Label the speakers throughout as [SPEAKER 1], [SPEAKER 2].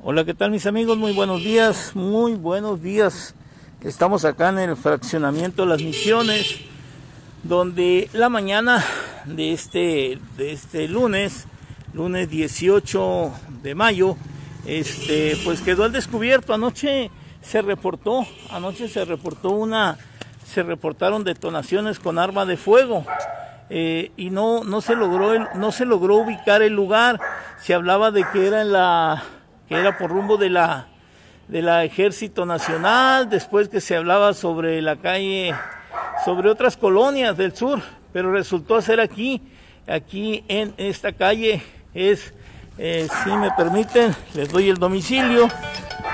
[SPEAKER 1] Hola, ¿qué tal mis amigos? Muy buenos días, muy buenos días. Estamos acá en el fraccionamiento de las misiones, donde la mañana de este, de este lunes, lunes 18 de mayo, este, pues quedó al descubierto. Anoche se reportó, anoche se reportó una, se reportaron detonaciones con arma de fuego. Eh, y no, no, se logró, no se logró ubicar el lugar. Se hablaba de que era en la que era por rumbo de la de la Ejército Nacional, después que se hablaba sobre la calle, sobre otras colonias del sur, pero resultó ser aquí, aquí en esta calle es, eh, si me permiten, les doy el domicilio,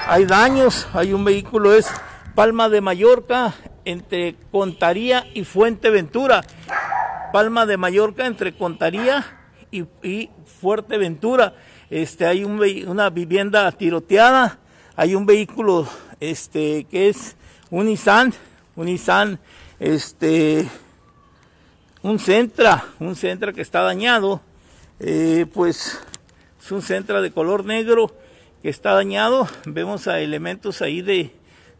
[SPEAKER 1] hay daños, hay un vehículo, es Palma de Mallorca, entre Contaría y Fuenteventura, Palma de Mallorca entre Contaría y, y Fuerteventura este, hay una vivienda tiroteada, hay un vehículo este, que es un Nissan, un Nissan, este, un Centra, un Centra que está dañado, eh, pues es un Centra de color negro que está dañado, vemos a elementos ahí de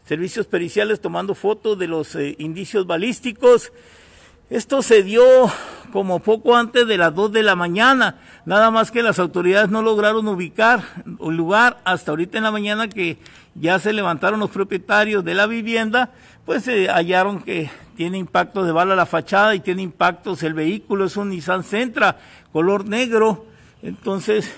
[SPEAKER 1] servicios periciales tomando fotos de los eh, indicios balísticos, esto se dio como poco antes de las dos de la mañana, nada más que las autoridades no lograron ubicar un lugar hasta ahorita en la mañana que ya se levantaron los propietarios de la vivienda, pues se hallaron que tiene impactos de bala la fachada y tiene impactos el vehículo, es un Nissan Sentra color negro, entonces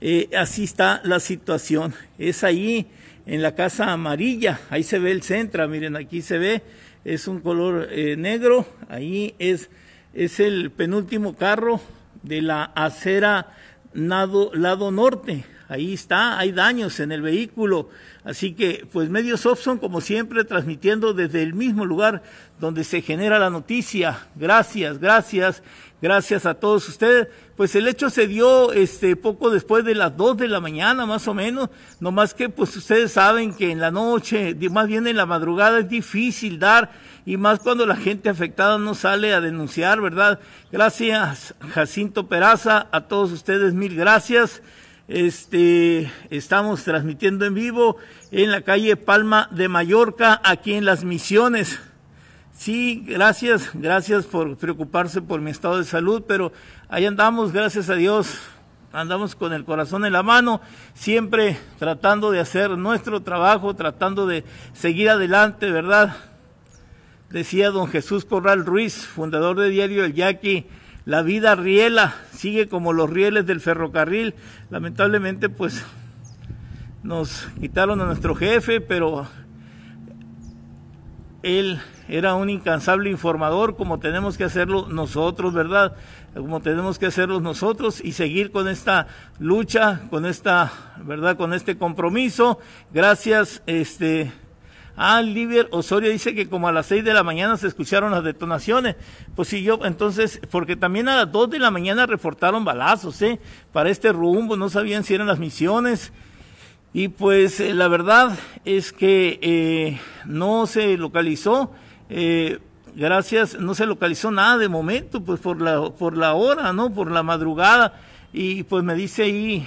[SPEAKER 1] eh, así está la situación, es ahí en la casa amarilla, ahí se ve el Sentra, miren aquí se ve es un color eh, negro, ahí es, es el penúltimo carro de la acera lado norte, ahí está, hay daños en el vehículo. Así que, pues medios Opson, como siempre, transmitiendo desde el mismo lugar donde se genera la noticia. Gracias, gracias, gracias a todos ustedes. Pues el hecho se dio este poco después de las dos de la mañana, más o menos. No más que, pues ustedes saben que en la noche, más bien en la madrugada, es difícil dar y más cuando la gente afectada no sale a denunciar, ¿verdad? Gracias, Jacinto Peraza, a todos ustedes mil gracias. Este, estamos transmitiendo en vivo en la calle Palma de Mallorca, aquí en Las Misiones. Sí, gracias, gracias por preocuparse por mi estado de salud, pero ahí andamos, gracias a Dios, andamos con el corazón en la mano, siempre tratando de hacer nuestro trabajo, tratando de seguir adelante, ¿verdad? Decía don Jesús Corral Ruiz, fundador de Diario El Yaqui, la vida riela, sigue como los rieles del ferrocarril. Lamentablemente, pues nos quitaron a nuestro jefe, pero él era un incansable informador como tenemos que hacerlo nosotros, ¿verdad? Como tenemos que hacerlo nosotros y seguir con esta lucha, con esta, ¿verdad? Con este compromiso. Gracias, este Ah, Liver Osorio dice que como a las seis de la mañana se escucharon las detonaciones. Pues sí, yo, entonces, porque también a las dos de la mañana reportaron balazos, ¿eh? Para este rumbo, no sabían si eran las misiones. Y pues eh, la verdad es que eh, no se localizó. Eh, gracias, no se localizó nada de momento, pues por la, por la hora, ¿no? Por la madrugada. Y pues me dice ahí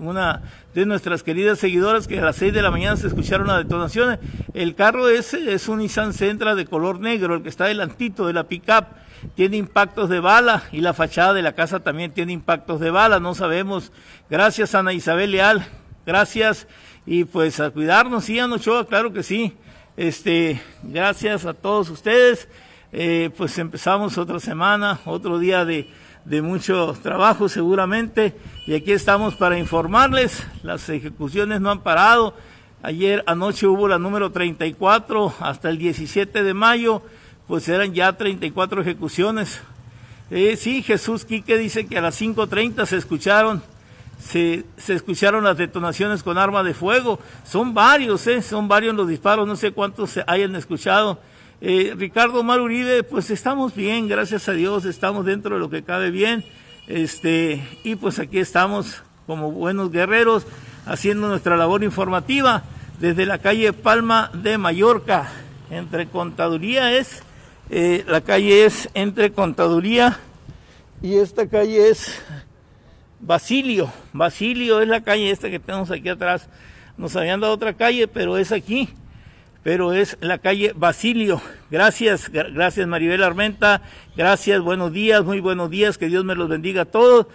[SPEAKER 1] una de nuestras queridas seguidoras que a las seis de la mañana se escucharon las detonaciones. El carro ese es un isan Sentra de color negro, el que está delantito de la pickup. Tiene impactos de bala y la fachada de la casa también tiene impactos de bala, no sabemos. Gracias Ana Isabel Leal, gracias y pues a cuidarnos, sí, Anochoa, claro que sí. Este, gracias a todos ustedes. Eh, pues empezamos otra semana, otro día de, de mucho trabajo seguramente y aquí estamos para informarles, las ejecuciones no han parado, ayer anoche hubo la número 34 hasta el 17 de mayo, pues eran ya 34 ejecuciones. Eh, sí, Jesús Quique dice que a las 5.30 se escucharon, se, se, escucharon las detonaciones con arma de fuego, son varios, eh, son varios los disparos, no sé cuántos se hayan escuchado eh, Ricardo Omar Uribe, pues estamos bien, gracias a Dios, estamos dentro de lo que cabe bien. Este, y pues aquí estamos como buenos guerreros haciendo nuestra labor informativa desde la calle Palma de Mallorca. Entre contaduría es, eh, la calle es entre contaduría y esta calle es Basilio. Basilio es la calle esta que tenemos aquí atrás. Nos habían dado otra calle, pero es aquí pero es la calle Basilio. Gracias, gracias Maribel Armenta, gracias, buenos días, muy buenos días, que Dios me los bendiga a todos.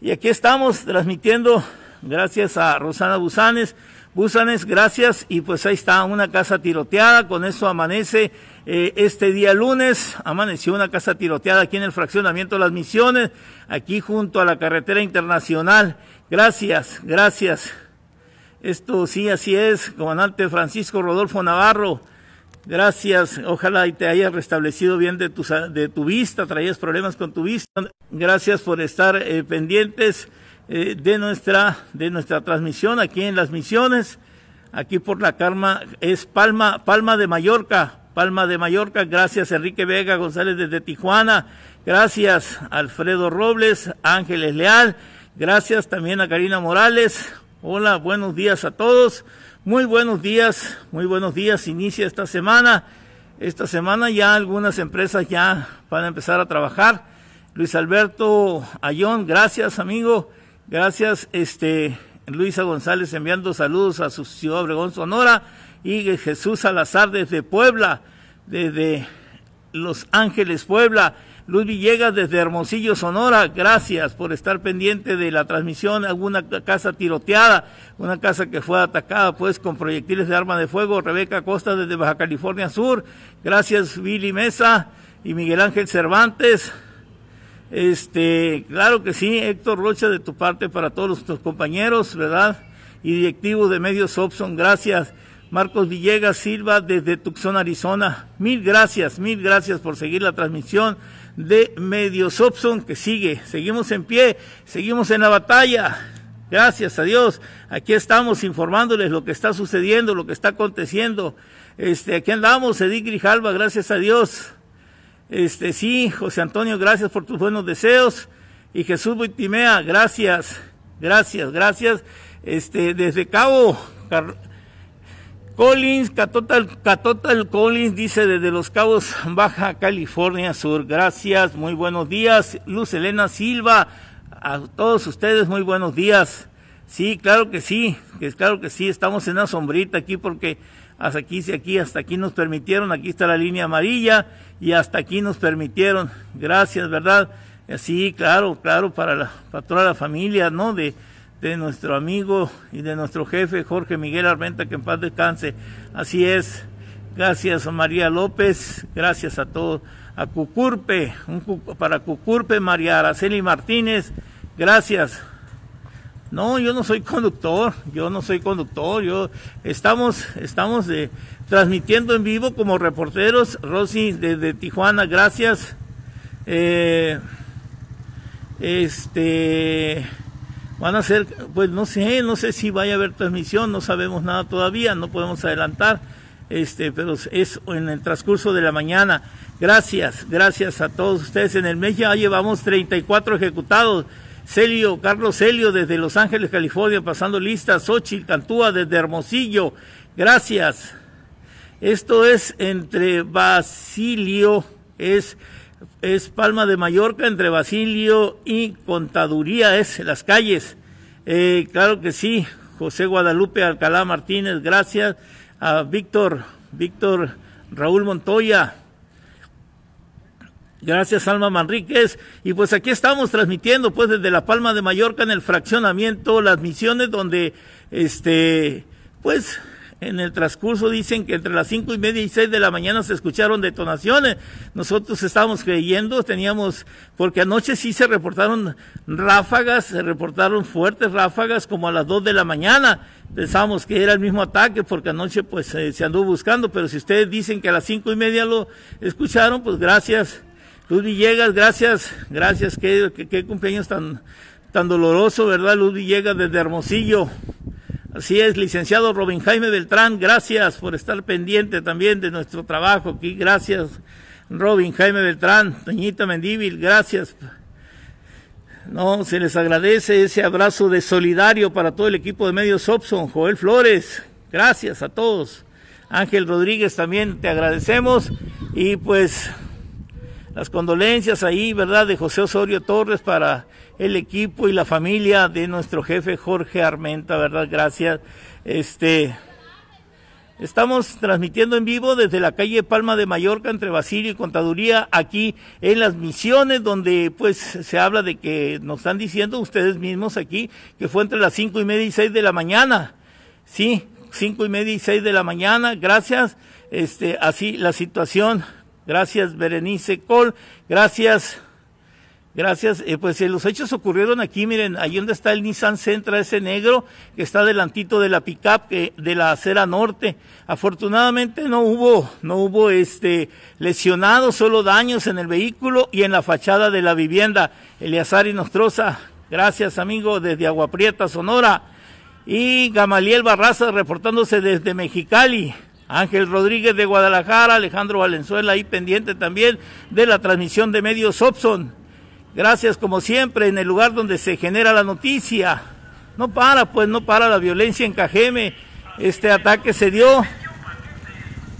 [SPEAKER 1] Y aquí estamos transmitiendo, gracias a Rosana Busanes. Busanes, gracias. Y pues ahí está una casa tiroteada. Con eso amanece eh, este día lunes. Amaneció una casa tiroteada aquí en el fraccionamiento de las misiones, aquí junto a la carretera internacional. Gracias, gracias. Esto sí, así es, comandante Francisco Rodolfo Navarro. Gracias, ojalá y te hayas restablecido bien de tu, de tu vista, traías problemas con tu vista. Gracias por estar eh, pendientes eh, de, nuestra, de nuestra transmisión aquí en las misiones, aquí por la Karma es Palma, Palma de Mallorca, Palma de Mallorca, gracias Enrique Vega González desde Tijuana, gracias Alfredo Robles, Ángeles Leal, gracias también a Karina Morales, Hola, buenos días a todos. Muy buenos días, muy buenos días. Inicia esta semana. Esta semana ya algunas empresas ya van a empezar a trabajar. Luis Alberto Ayón, gracias amigo. Gracias, este, Luisa González enviando saludos a su ciudad Obregón, Sonora. Y Jesús Salazar desde Puebla, desde Los Ángeles, Puebla. Luis Villegas desde Hermosillo, Sonora, gracias por estar pendiente de la transmisión. alguna casa tiroteada, una casa que fue atacada pues con proyectiles de arma de fuego. Rebeca Costa desde Baja California Sur, gracias Billy Mesa y Miguel Ángel Cervantes. Este, claro que sí, Héctor Rocha de tu parte para todos nuestros compañeros, ¿verdad? Y directivo de Medios Opson, gracias. Marcos Villegas Silva desde Tucson, Arizona. Mil gracias, mil gracias por seguir la transmisión de Medios Opson que sigue. Seguimos en pie, seguimos en la batalla. Gracias a Dios. Aquí estamos informándoles lo que está sucediendo, lo que está aconteciendo. Este, aquí andamos, Edith Grijalva, gracias a Dios. Este, sí, José Antonio, gracias por tus buenos deseos. Y Jesús Buitimea, gracias, gracias, gracias. Este, desde Cabo, Collins, Catotal, Collins dice desde Los Cabos, Baja California Sur. Gracias, muy buenos días. Luz Elena Silva, a todos ustedes, muy buenos días. Sí, claro que sí, que claro que sí, estamos en una sombrita aquí porque hasta aquí, aquí, hasta aquí nos permitieron, aquí está la línea amarilla y hasta aquí nos permitieron. Gracias, ¿verdad? Eh, sí, claro, claro, para, la, para toda la familia, ¿no? De, de nuestro amigo y de nuestro jefe Jorge Miguel Armenta, que en paz descanse. Así es. Gracias María López, gracias a todos. A Cucurpe, para Cucurpe, María Araceli Martínez, gracias. No, yo no soy conductor, yo no soy conductor, yo estamos, estamos de, transmitiendo en vivo como reporteros, Rosy desde Tijuana, gracias. Eh, este Van a ser, pues no sé, no sé si vaya a haber transmisión, no sabemos nada todavía, no podemos adelantar, este, pero es en el transcurso de la mañana. Gracias, gracias a todos ustedes. En el mes ya llevamos 34 ejecutados. Celio, Carlos Celio desde Los Ángeles, California, pasando lista, Xochitl Cantúa desde Hermosillo. Gracias. Esto es entre Basilio, es es Palma de Mallorca, entre Basilio y Contaduría es las calles. Eh, claro que sí, José Guadalupe Alcalá Martínez, gracias a Víctor, Víctor Raúl Montoya. Gracias Alma Manríquez. Y pues aquí estamos transmitiendo pues desde La Palma de Mallorca en el fraccionamiento Las Misiones donde este pues en el transcurso dicen que entre las cinco y media y seis de la mañana se escucharon detonaciones. Nosotros estábamos creyendo, teníamos, porque anoche sí se reportaron ráfagas, se reportaron fuertes ráfagas como a las dos de la mañana. Pensábamos que era el mismo ataque porque anoche pues eh, se anduvo buscando, pero si ustedes dicen que a las cinco y media lo escucharon, pues gracias. Luz Villegas, gracias, gracias, qué, qué, cumpleaños tan, tan doloroso, ¿verdad? Luz Villegas desde Hermosillo. Así es, licenciado Robin Jaime Beltrán, gracias por estar pendiente también de nuestro trabajo aquí. Gracias, Robin Jaime Beltrán, Doñita Mendíbil, gracias. No, se les agradece ese abrazo de solidario para todo el equipo de Medios Opson, Joel Flores, gracias a todos. Ángel Rodríguez también te agradecemos y pues las condolencias ahí, ¿verdad? De José Osorio Torres para el equipo y la familia de nuestro jefe Jorge Armenta, ¿verdad? Gracias. Este. Estamos transmitiendo en vivo desde la calle Palma de Mallorca entre Basilio y Contaduría aquí en las misiones donde pues se habla de que nos están diciendo ustedes mismos aquí que fue entre las cinco y media y seis de la mañana. Sí, cinco y media y seis de la mañana. Gracias. Este, así la situación. Gracias Berenice Col. Gracias. Gracias. Eh, pues eh, los hechos ocurrieron aquí, miren, ahí donde está el Nissan Sentra, ese negro, que está delantito de la pickup que de la acera norte. Afortunadamente no hubo, no hubo este lesionados, solo daños en el vehículo y en la fachada de la vivienda. y Nostroza, gracias amigo, desde Agua Sonora. Y Gamaliel Barraza reportándose desde Mexicali. Ángel Rodríguez de Guadalajara, Alejandro Valenzuela ahí pendiente también de la transmisión de medios Opson. Gracias como siempre en el lugar donde se genera la noticia. No para, pues no para la violencia en Cajeme. Este ataque se dio.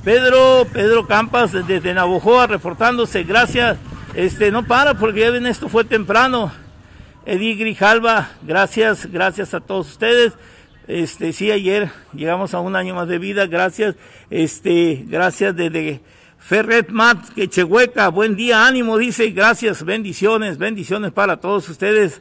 [SPEAKER 1] Pedro, Pedro Campas desde Navojoa reportándose. Gracias. Este no para porque ya ven esto fue temprano. Edith Grijalva, gracias, gracias a todos ustedes. Este sí ayer llegamos a un año más de vida. Gracias. Este, gracias desde Ferret Mat Chehueca, buen día, ánimo, dice, gracias, bendiciones, bendiciones para todos ustedes.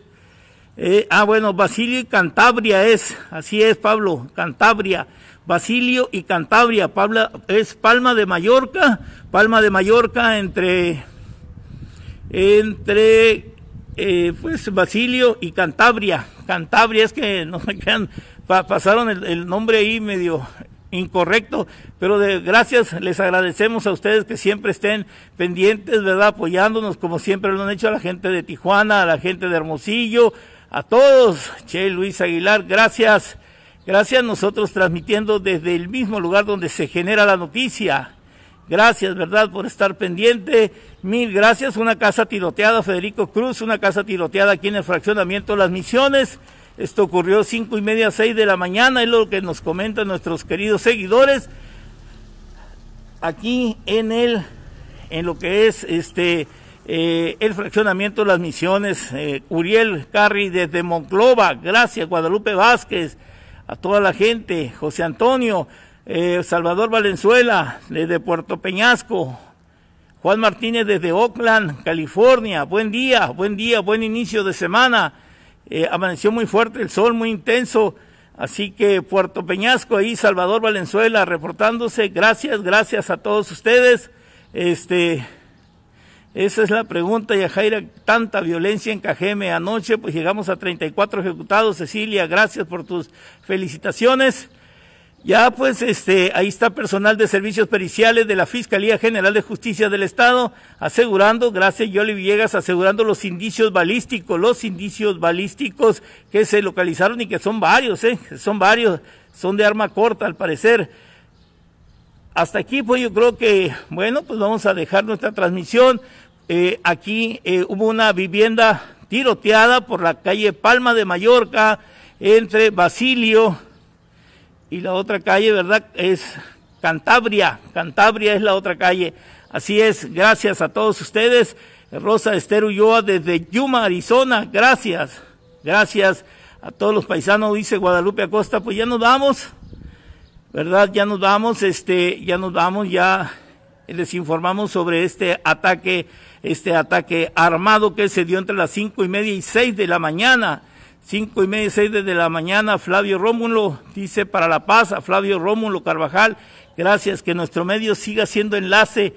[SPEAKER 1] Eh, ah, bueno, Basilio y Cantabria es, así es, Pablo, Cantabria. Basilio y Cantabria, Pablo, es Palma de Mallorca, Palma de Mallorca entre, entre, eh, pues, Basilio y Cantabria. Cantabria es que no me quedan, pasaron el, el nombre ahí medio incorrecto, pero de, gracias, les agradecemos a ustedes que siempre estén pendientes, ¿verdad? Apoyándonos como siempre lo han hecho a la gente de Tijuana, a la gente de Hermosillo, a todos. Che, Luis Aguilar, gracias. Gracias a nosotros transmitiendo desde el mismo lugar donde se genera la noticia. Gracias, ¿verdad?, por estar pendiente. Mil gracias. Una casa tiroteada, Federico Cruz, una casa tiroteada aquí en el fraccionamiento Las Misiones. Esto ocurrió cinco y media, seis de la mañana, es lo que nos comentan nuestros queridos seguidores. Aquí en el, en lo que es este eh, el fraccionamiento de las misiones, eh, Uriel Carri desde Monclova, gracias Guadalupe Vázquez, a toda la gente, José Antonio, eh, Salvador Valenzuela desde Puerto Peñasco, Juan Martínez desde Oakland, California, buen día, buen día, buen inicio de semana. Eh, amaneció muy fuerte el sol, muy intenso. Así que Puerto Peñasco ahí, Salvador Valenzuela reportándose. Gracias, gracias a todos ustedes. Este, esa es la pregunta, Yajaira. Tanta violencia en Cajeme anoche, pues llegamos a 34 ejecutados. Cecilia, gracias por tus felicitaciones. Ya pues este ahí está personal de servicios periciales de la Fiscalía General de Justicia del Estado asegurando, gracias Yoli Villegas, asegurando los indicios balísticos, los indicios balísticos que se localizaron y que son varios, eh, son varios, son de arma corta al parecer. Hasta aquí pues yo creo que, bueno, pues vamos a dejar nuestra transmisión. Eh, aquí eh, hubo una vivienda tiroteada por la calle Palma de Mallorca entre Basilio y la otra calle, ¿verdad? Es Cantabria, Cantabria es la otra calle. Así es, gracias a todos ustedes. Rosa Esther Ulloa desde Yuma, Arizona, gracias. Gracias a todos los paisanos, dice Guadalupe Acosta, pues ya nos vamos, ¿verdad? Ya nos vamos, este, ya nos damos ya les informamos sobre este ataque, este ataque armado que se dio entre las cinco y media y seis de la mañana cinco y media, seis de la mañana, Flavio Rómulo, dice para la paz a Flavio Rómulo Carvajal, gracias, que nuestro medio siga siendo enlace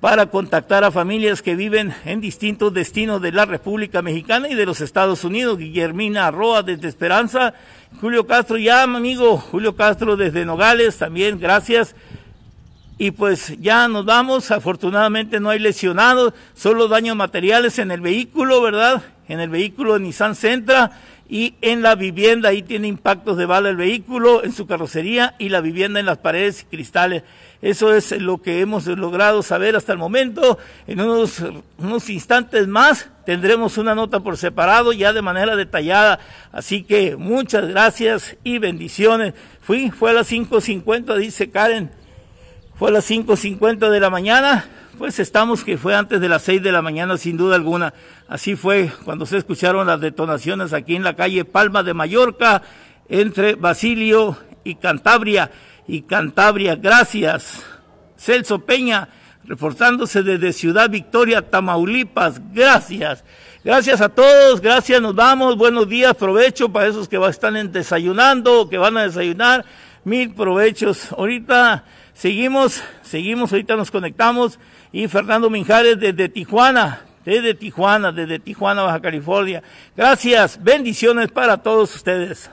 [SPEAKER 1] para contactar a familias que viven en distintos destinos de la República Mexicana y de los Estados Unidos. Guillermina Arroa desde Esperanza, Julio Castro, ya amigo, Julio Castro desde Nogales, también gracias. Y pues ya nos vamos, afortunadamente no hay lesionados, solo daños materiales en el vehículo, ¿verdad? en el vehículo de Nissan Centra y en la vivienda. Ahí tiene impactos de bala el vehículo, en su carrocería y la vivienda en las paredes y cristales. Eso es lo que hemos logrado saber hasta el momento. En unos, unos instantes más tendremos una nota por separado ya de manera detallada. Así que muchas gracias y bendiciones. Fui, fue a las 5.50, dice Karen. Fue a las 5.50 de la mañana pues estamos que fue antes de las seis de la mañana sin duda alguna. Así fue cuando se escucharon las detonaciones aquí en la calle Palma de Mallorca entre Basilio y Cantabria. Y Cantabria, gracias. Celso Peña, reportándose desde Ciudad Victoria, Tamaulipas, gracias. Gracias a todos, gracias, nos damos Buenos días, provecho para esos que están desayunando, que van a desayunar. Mil provechos. Ahorita seguimos, seguimos, ahorita nos conectamos y Fernando Minjares desde Tijuana, desde Tijuana, desde Tijuana, Baja California. Gracias, bendiciones para todos ustedes.